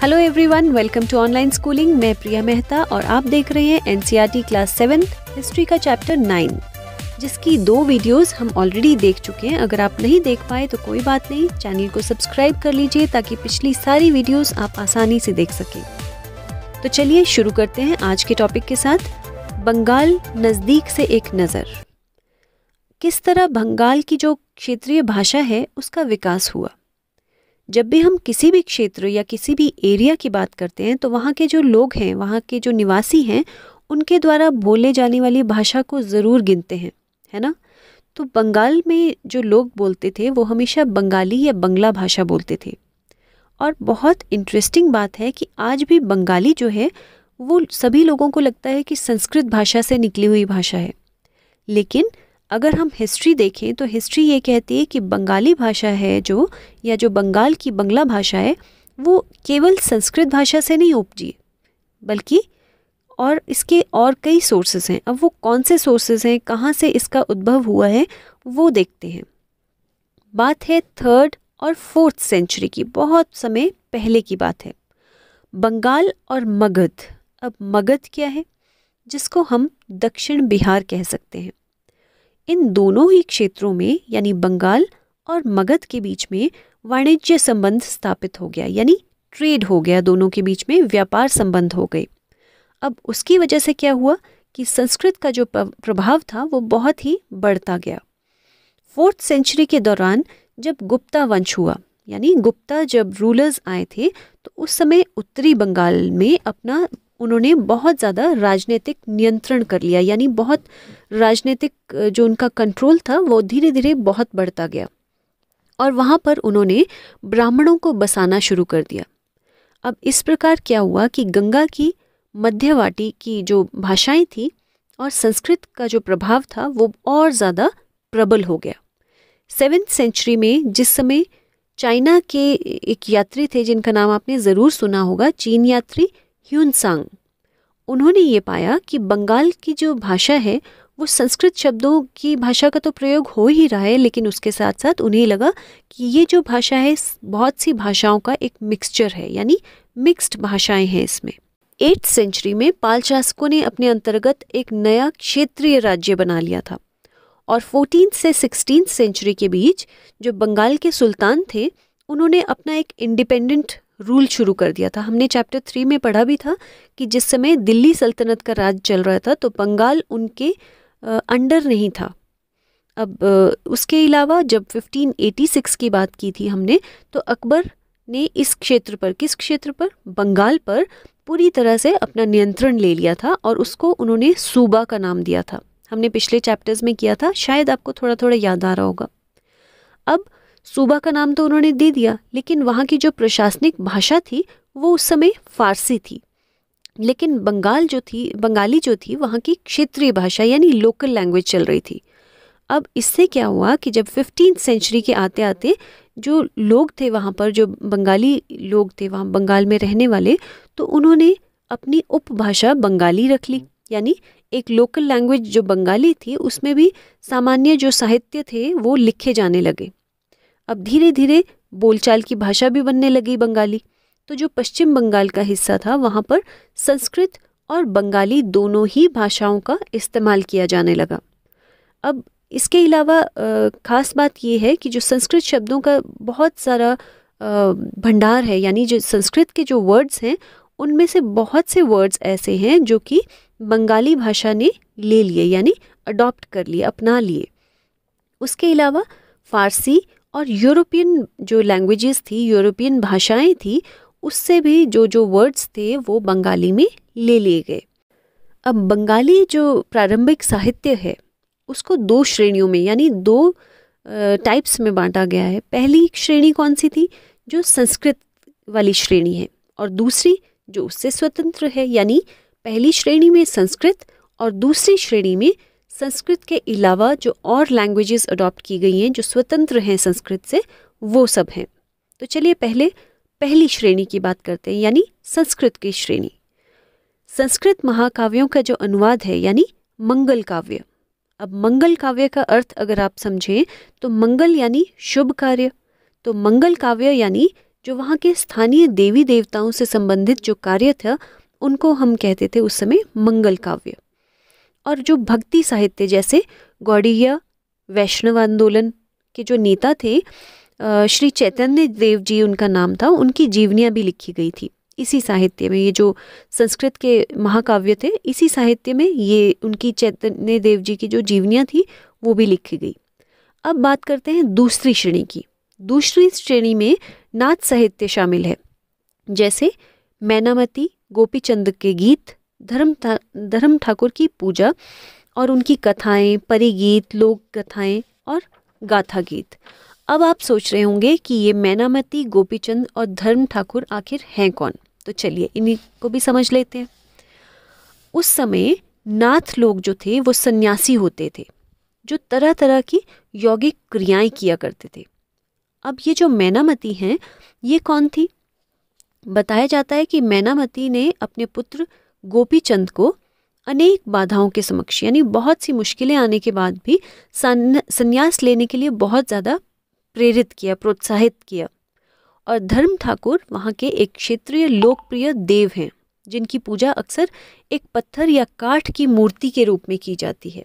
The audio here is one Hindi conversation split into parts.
hello everyone welcome to online schooling मैं प्रिया मेहता और आप देख रहे हैं एनसीईआरटी क्लास सेवन हिस्ट्री का चैप्टर नाइन जिसकी दो वीडियोस हम ऑलरेडी देख चुके हैं अगर आप नहीं देख पाए तो कोई बात नहीं चैनल को सब्सक्राइब कर लीजिए ताकि पिछली सारी वीडियोस आप आसानी से देख सकें तो चलिए शुरू करते हैं आज के टॉपिक के साथ बंगाल नज़दीक से एक नज़र किस तरह बंगाल की जो क्षेत्रीय भाषा है उसका विकास हुआ जब भी हम किसी भी क्षेत्र या किसी भी एरिया की बात करते हैं तो वहाँ के जो लोग हैं वहाँ के जो निवासी हैं उनके द्वारा बोले जाने वाली भाषा को ज़रूर गिनते हैं है ना तो बंगाल में जो लोग बोलते थे वो हमेशा बंगाली या बंगला भाषा बोलते थे और बहुत इंटरेस्टिंग बात है कि आज भी बंगाली जो है वो सभी लोगों को लगता है कि संस्कृत भाषा से निकली हुई भाषा है लेकिन अगर हम हिस्ट्री देखें तो हिस्ट्री ये कहती है कि बंगाली भाषा है जो या जो बंगाल की बंगला भाषा है वो केवल संस्कृत भाषा से नहीं उपजी बल्कि और इसके और कई सोर्सेज हैं अब वो कौन से सोर्सेज हैं कहाँ से इसका उद्भव हुआ है वो देखते हैं बात है थर्ड और फोर्थ सेंचुरी की बहुत समय पहले की बात है बंगाल और मगध अब मगध क्या है जिसको हम दक्षिण बिहार कह सकते हैं इन दोनों ही क्षेत्रों में यानी बंगाल और मगध के बीच में वाणिज्य संबंध स्थापित हो गया यानी ट्रेड हो गया दोनों के बीच में व्यापार संबंध हो गए अब उसकी वजह से क्या हुआ कि संस्कृत का जो प्रभाव था वो बहुत ही बढ़ता गया फोर्थ सेंचुरी के दौरान जब गुप्ता वंश हुआ यानी गुप्ता जब रूलर्स आए थे तो उस समय उत्तरी बंगाल में अपना उन्होंने बहुत ज़्यादा राजनीतिक नियंत्रण कर लिया यानी बहुत राजनीतिक जो उनका कंट्रोल था वो धीरे धीरे बहुत बढ़ता गया और वहाँ पर उन्होंने ब्राह्मणों को बसाना शुरू कर दिया अब इस प्रकार क्या हुआ कि गंगा की मध्यवाटी की जो भाषाएं थी और संस्कृत का जो प्रभाव था वो और ज़्यादा प्रबल हो गया सेवेंथ सेंचुरी में जिस समय चाइना के एक यात्री थे जिनका नाम आपने ज़रूर सुना होगा चीन यात्री ह्यूनसांग उन्होंने ये पाया कि बंगाल की जो भाषा है वो संस्कृत शब्दों की भाषा का तो प्रयोग हो ही रहा है लेकिन उसके साथ साथ उन्हें लगा कि ये जो भाषा है बहुत सी भाषाओं का एक मिक्सचर है यानी मिक्स्ड भाषाएं हैं इसमें एट्थ सेंचुरी में पाल शासकों ने अपने अंतर्गत एक नया क्षेत्रीय राज्य बना लिया था और फोर्टीन से सिक्सटीन सेंचुरी के बीच जो बंगाल के सुल्तान थे उन्होंने अपना एक इंडिपेंडेंट रूल शुरू कर दिया था हमने चैप्टर थ्री में पढ़ा भी था कि जिस समय दिल्ली सल्तनत का राज चल रहा था तो बंगाल उनके अंडर नहीं था अब उसके अलावा जब 1586 की बात की थी हमने तो अकबर ने इस क्षेत्र पर किस क्षेत्र पर बंगाल पर पूरी तरह से अपना नियंत्रण ले लिया था और उसको उन्होंने सूबा का नाम दिया था हमने पिछले चैप्टर्स में किया था शायद आपको थोड़ा थोड़ा याद आ रहा होगा अब सूबा का नाम तो उन्होंने दे दिया लेकिन वहाँ की जो प्रशासनिक भाषा थी वो उस समय फारसी थी लेकिन बंगाल जो थी बंगाली जो थी वहाँ की क्षेत्रीय भाषा यानी लोकल लैंग्वेज चल रही थी अब इससे क्या हुआ कि जब फिफ्टीन सेंचुरी के आते आते जो लोग थे वहाँ पर जो बंगाली लोग थे वहाँ बंगाल में रहने वाले तो उन्होंने अपनी उपभाषा बंगाली रख ली यानी एक लोकल लैंग्वेज जो बंगाली थी उसमें भी सामान्य जो साहित्य थे वो लिखे जाने लगे अब धीरे धीरे बोलचाल की भाषा भी बनने लगी बंगाली तो जो पश्चिम बंगाल का हिस्सा था वहाँ पर संस्कृत और बंगाली दोनों ही भाषाओं का इस्तेमाल किया जाने लगा अब इसके अलावा ख़ास बात यह है कि जो संस्कृत शब्दों का बहुत सारा भंडार है यानी जो संस्कृत के जो वर्ड्स हैं उनमें से बहुत से वर्ड्स ऐसे हैं जो कि बंगाली भाषा ने ले लिए यानी अडॉप्ट कर लिए अपना लिए उसके अलावा फारसी और यूरोपियन जो लैंग्वेजेस थी यूरोपियन भाषाएं थी उससे भी जो जो वर्ड्स थे वो बंगाली में ले लिए गए अब बंगाली जो प्रारंभिक साहित्य है उसको दो श्रेणियों में यानी दो टाइप्स में बांटा गया है पहली श्रेणी कौन सी थी जो संस्कृत वाली श्रेणी है और दूसरी जो उससे स्वतंत्र है यानी पहली श्रेणी में संस्कृत और दूसरी श्रेणी में संस्कृत के अलावा जो और लैंग्वेजेस अडॉप्ट की गई हैं जो स्वतंत्र हैं संस्कृत से वो सब हैं तो चलिए पहले पहली श्रेणी की बात करते हैं यानी संस्कृत की श्रेणी संस्कृत महाकाव्यों का जो अनुवाद है यानी मंगल काव्य अब मंगल काव्य का अर्थ अगर आप समझें तो मंगल यानी शुभ कार्य तो मंगल काव्य यानी जो वहाँ के स्थानीय देवी देवताओं से संबंधित जो कार्य था उनको हम कहते थे उस समय मंगल काव्य और जो भक्ति साहित्य जैसे गौड़ीय वैष्णव आंदोलन के जो नेता थे श्री चैतन्य देव जी उनका नाम था उनकी जीवनियाँ भी लिखी गई थी इसी साहित्य में ये जो संस्कृत के महाकाव्य थे इसी साहित्य में ये उनकी चैतन्य देव जी की जो जीवनियाँ थी वो भी लिखी गई अब बात करते हैं दूसरी श्रेणी की दूसरी श्रेणी में नाच साहित्य शामिल है जैसे मैनामती गोपीचंद के गीत धर्म था, धर्म ठाकुर की पूजा और उनकी कथाएं परी गीत लोक कथाएं और गाथा गीत अब आप सोच रहे होंगे कि ये मैनामती गोपीचंद और धर्म ठाकुर आखिर हैं कौन तो चलिए इन्हीं को भी समझ लेते हैं उस समय नाथ लोग जो थे वो सन्यासी होते थे जो तरह तरह की यौगिक क्रियाएं किया करते थे अब ये जो मैनामती हैं ये कौन थी बताया जाता है कि मैनामती ने अपने पुत्र गोपीचंद को अनेक बाधाओं के समक्ष यानी बहुत सी मुश्किलें आने के बाद भी संन्यास लेने के लिए बहुत ज़्यादा प्रेरित किया प्रोत्साहित किया और धर्म ठाकुर वहाँ के एक क्षेत्रीय लोकप्रिय देव हैं जिनकी पूजा अक्सर एक पत्थर या काठ की मूर्ति के रूप में की जाती है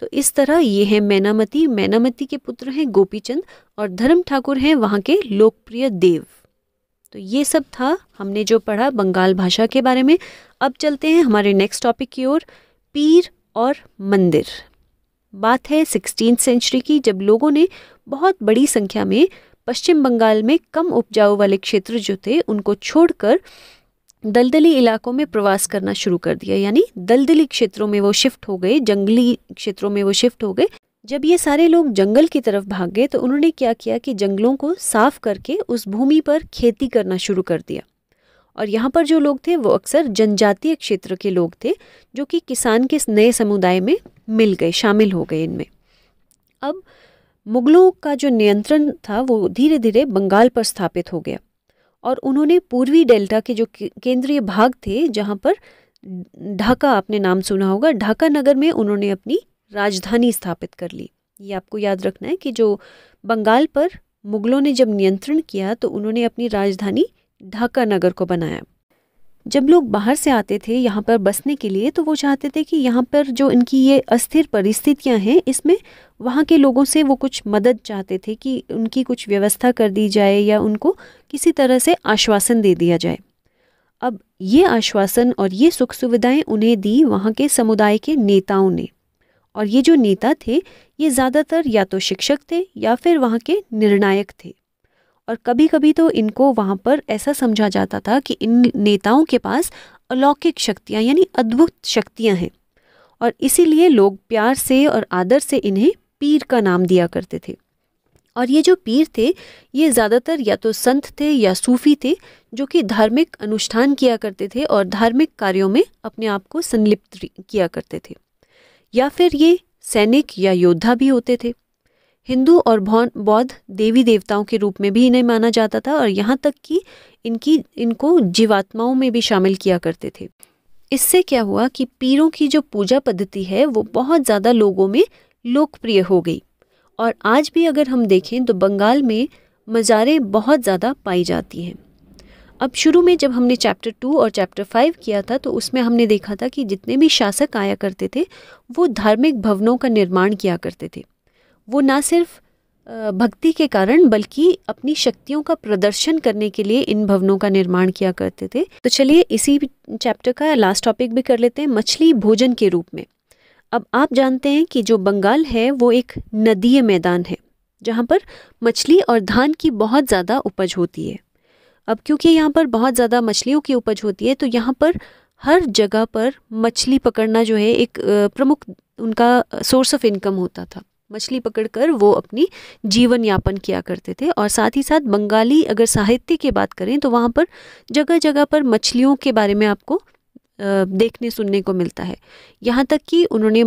तो इस तरह ये हैं मैनामती मैनामती के पुत्र हैं गोपीचंद और धर्म ठाकुर हैं वहाँ के लोकप्रिय देव तो ये सब था हमने जो पढ़ा बंगाल भाषा के बारे में अब चलते हैं हमारे नेक्स्ट टॉपिक की ओर पीर और मंदिर बात है सिक्सटीन सेंचुरी की जब लोगों ने बहुत बड़ी संख्या में पश्चिम बंगाल में कम उपजाऊ वाले क्षेत्र जो थे उनको छोड़कर दलदली इलाकों में प्रवास करना शुरू कर दिया यानी दलदली क्षेत्रों में वो शिफ्ट हो गए जंगली क्षेत्रों में वो शिफ्ट हो गए जब ये सारे लोग जंगल की तरफ भाग गए तो उन्होंने क्या किया कि जंगलों को साफ करके उस भूमि पर खेती करना शुरू कर दिया और यहाँ पर जो लोग थे वो अक्सर जनजातीय क्षेत्र के लोग थे जो कि किसान के नए समुदाय में मिल गए शामिल हो गए इनमें अब मुगलों का जो नियंत्रण था वो धीरे धीरे बंगाल पर स्थापित हो गया और उन्होंने पूर्वी डेल्टा के जो केंद्रीय भाग थे जहाँ पर ढाका आपने नाम सुना होगा ढाका नगर में उन्होंने अपनी राजधानी स्थापित कर ली ये आपको याद रखना है कि जो बंगाल पर मुगलों ने जब नियंत्रण किया तो उन्होंने अपनी राजधानी ढाका नगर को बनाया जब लोग बाहर से आते थे यहाँ पर बसने के लिए तो वो चाहते थे कि यहाँ पर जो इनकी ये अस्थिर परिस्थितियाँ हैं इसमें वहाँ के लोगों से वो कुछ मदद चाहते थे कि उनकी कुछ व्यवस्था कर दी जाए या उनको किसी तरह से आश्वासन दे दिया जाए अब ये आश्वासन और ये सुख सुविधाएं उन्हें दी वहाँ के समुदाय के नेताओं ने और ये जो नेता थे ये ज़्यादातर या तो शिक्षक थे या फिर वहाँ के निर्णायक थे और कभी कभी तो इनको वहाँ पर ऐसा समझा जाता था कि इन नेताओं के पास अलौकिक शक्तियाँ यानी अद्भुत शक्तियाँ हैं और इसीलिए लोग प्यार से और आदर से इन्हें पीर का नाम दिया करते थे और ये जो पीर थे ये ज़्यादातर या तो संत थे या सूफी थे जो कि धार्मिक अनुष्ठान किया करते थे और धार्मिक कार्यों में अपने आप को संलिप्त किया करते थे या फिर ये सैनिक या योद्धा भी होते थे हिंदू और बौद्ध देवी देवताओं के रूप में भी इन्हें माना जाता था और यहाँ तक कि इनकी इनको जीवात्माओं में भी शामिल किया करते थे इससे क्या हुआ कि पीरों की जो पूजा पद्धति है वो बहुत ज़्यादा लोगों में लोकप्रिय हो गई और आज भी अगर हम देखें तो बंगाल में मज़ारें बहुत ज़्यादा पाई जाती हैं अब शुरू में जब हमने चैप्टर टू और चैप्टर फाइव किया था तो उसमें हमने देखा था कि जितने भी शासक आया करते थे वो धार्मिक भवनों का निर्माण किया करते थे वो ना सिर्फ भक्ति के कारण बल्कि अपनी शक्तियों का प्रदर्शन करने के लिए इन भवनों का निर्माण किया करते थे तो चलिए इसी चैप्टर का लास्ट टॉपिक भी कर लेते हैं मछली भोजन के रूप में अब आप जानते हैं कि जो बंगाल है वो एक नदीय मैदान है जहाँ पर मछली और धान की बहुत ज़्यादा उपज होती है अब क्योंकि यहाँ पर बहुत ज़्यादा मछलियों की उपज होती है तो यहाँ पर हर जगह पर मछली पकड़ना जो है एक प्रमुख उनका सोर्स ऑफ इनकम होता था मछली पकड़कर वो अपनी जीवन यापन किया करते थे और साथ ही साथ बंगाली अगर साहित्य की बात करें तो वहाँ पर जगह जगह पर मछलियों के बारे में आपको देखने सुनने को मिलता है यहाँ तक कि उन्होंने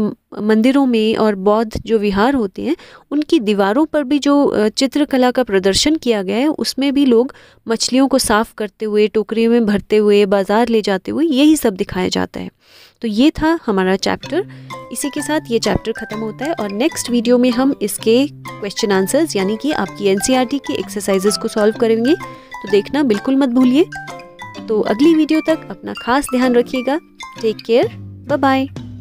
मंदिरों में और बौद्ध जो विहार होते हैं उनकी दीवारों पर भी जो चित्रकला का प्रदर्शन किया गया है उसमें भी लोग मछलियों को साफ़ करते हुए टोकरी में भरते हुए बाज़ार ले जाते हुए यही सब दिखाया जाता है तो ये था हमारा चैप्टर इसी के साथ ये चैप्टर ख़त्म होता है और नेक्स्ट वीडियो में हम इसके क्वेश्चन आंसर्स यानी कि आपकी एन e की एक्सरसाइजेस को सॉल्व करेंगे तो देखना बिल्कुल मत भूलिए तो अगली वीडियो तक अपना खास ध्यान रखिएगा टेक केयर बाय बाय